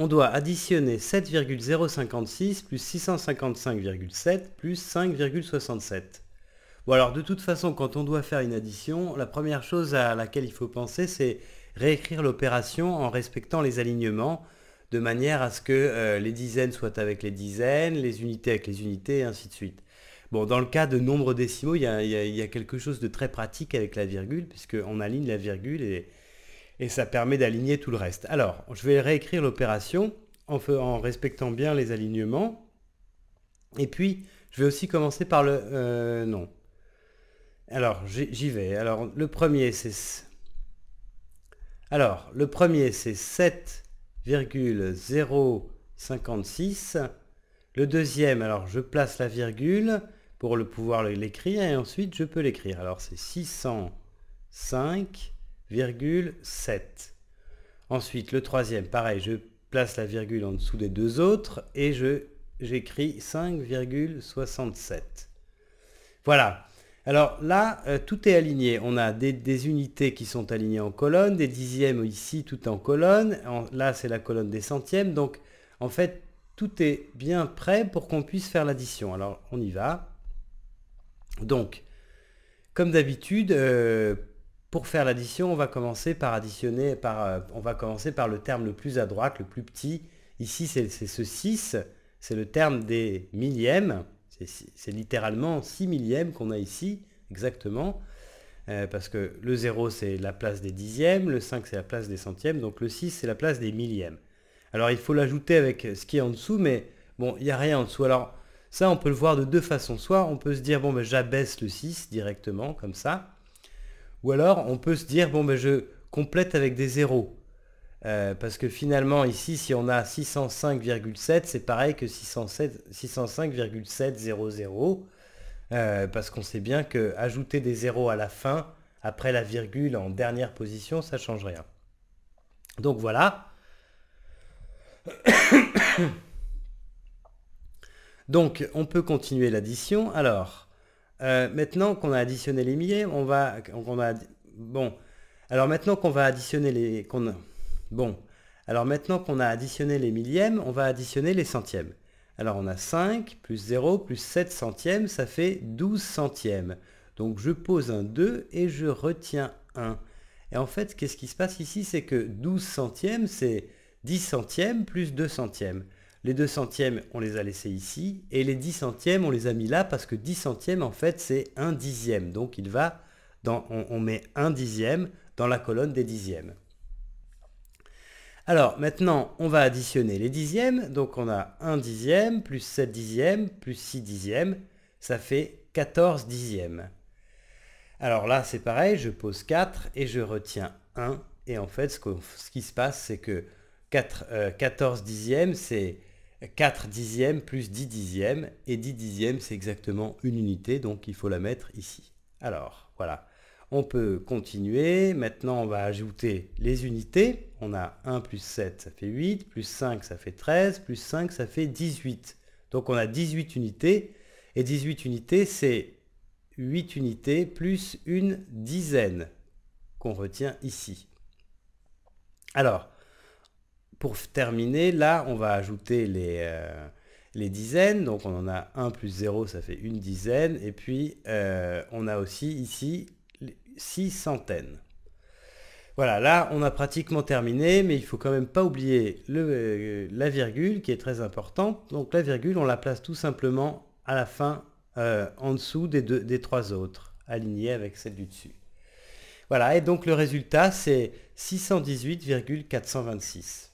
on doit additionner 7,056 plus 655,7 plus 5,67. Bon alors de toute façon, quand on doit faire une addition, la première chose à laquelle il faut penser, c'est réécrire l'opération en respectant les alignements, de manière à ce que euh, les dizaines soient avec les dizaines, les unités avec les unités, et ainsi de suite. Bon, dans le cas de nombres décimaux, il y, y a, quelque chose de très pratique avec la virgule, puisqu'on aligne la virgule et, et ça permet d'aligner tout le reste. Alors, je vais réécrire l'opération en, respectant bien les alignements. Et puis, je vais aussi commencer par le... nom. Euh, non. Alors, j'y vais. Alors, le premier, c'est... Alors, le premier, c'est 7,056. Le deuxième, alors, je place la virgule pour le pouvoir l'écrire et ensuite, je peux l'écrire. Alors, c'est 605. 7. Ensuite, le troisième, pareil, je place la virgule en dessous des deux autres et je j'écris 5,67. Voilà. Alors là, euh, tout est aligné. On a des, unités qui sont alignées en colonne, des dixièmes ici, tout en colonne. là, c'est la colonne des centièmes. Donc, en fait, tout est bien prêt pour qu'on puisse faire l'addition. Alors, on y va. Donc, comme d'habitude, euh, pour faire l'addition, on va commencer par additionner, par, euh, on va commencer par le terme le plus à droite, le plus petit. Ici, c'est ce 6, c'est le terme des millièmes. C'est littéralement 6 millièmes qu'on a ici, exactement. Euh, parce que le 0, c'est la place des dixièmes, le 5, c'est la place des centièmes, donc le 6, c'est la place des millièmes. Alors, il faut l'ajouter avec ce qui est en dessous, mais bon, il n'y a rien en dessous. Alors, ça, on peut le voir de deux façons. Soit on peut se dire, bon, ben, j'abaisse le 6 directement, comme ça. Ou alors, on peut se dire, bon, ben, je complète avec des zéros. Euh, parce que finalement, ici, si on a 605,7, c'est pareil que 605,700. Euh, parce qu'on sait bien que ajouter des zéros à la fin, après la virgule en dernière position, ça ne change rien. Donc voilà. Donc on peut continuer l'addition. Alors, euh, maintenant qu'on a additionné les on va, bon, alors maintenant qu'on va additionner bon, alors maintenant qu'on a additionné les millièmes, on va additionner les centièmes. Alors on a 5 plus 0 plus 7 centièmes, ça fait 12 centièmes. Donc je pose un 2 et je retiens 1. Et en fait, qu'est-ce qui se passe ici C'est que 12 centièmes, c'est 10 centièmes plus 2 centièmes. Les 2 centièmes, on les a laissés ici. Et les 10 centièmes, on les a mis là parce que 10 centièmes, en fait, c'est 1 dixième. Donc, il va on, met 1 dixième dans la colonne des dixièmes. Alors, maintenant, on va additionner les dixièmes. Donc, on a 1 dixième plus 7 dixièmes plus 6 dixièmes. Ça fait 14 dixièmes. Alors là, c'est pareil, je pose 4 et je retiens 1. Et en fait, ce, qui se passe, c'est que 4, 14 euh, dixièmes, c'est 4 dixièmes plus 10 dixièmes, et 10 dixièmes c'est exactement une unité, donc il faut la mettre ici. Alors, voilà. On peut continuer. Maintenant, on va ajouter les unités. On a 1 plus 7, ça fait 8, plus 5, ça fait 13, plus 5, ça fait 18. Donc on a 18 unités, et 18 unités, c'est 8 unités plus une dizaine qu'on retient ici. Alors, pour terminer, là, on va ajouter les, euh, dizaines. Donc, on en a 1 plus 0, ça fait une dizaine. Et puis, euh, on a aussi ici 6 centaines. Voilà, là, on a pratiquement terminé, mais il faut quand même pas oublier le, euh, la virgule qui est très importante. Donc, la virgule, on la place tout simplement à la fin, en dessous des, des trois autres, alignée avec celle du dessus. Voilà, et donc le résultat, c'est 618,426.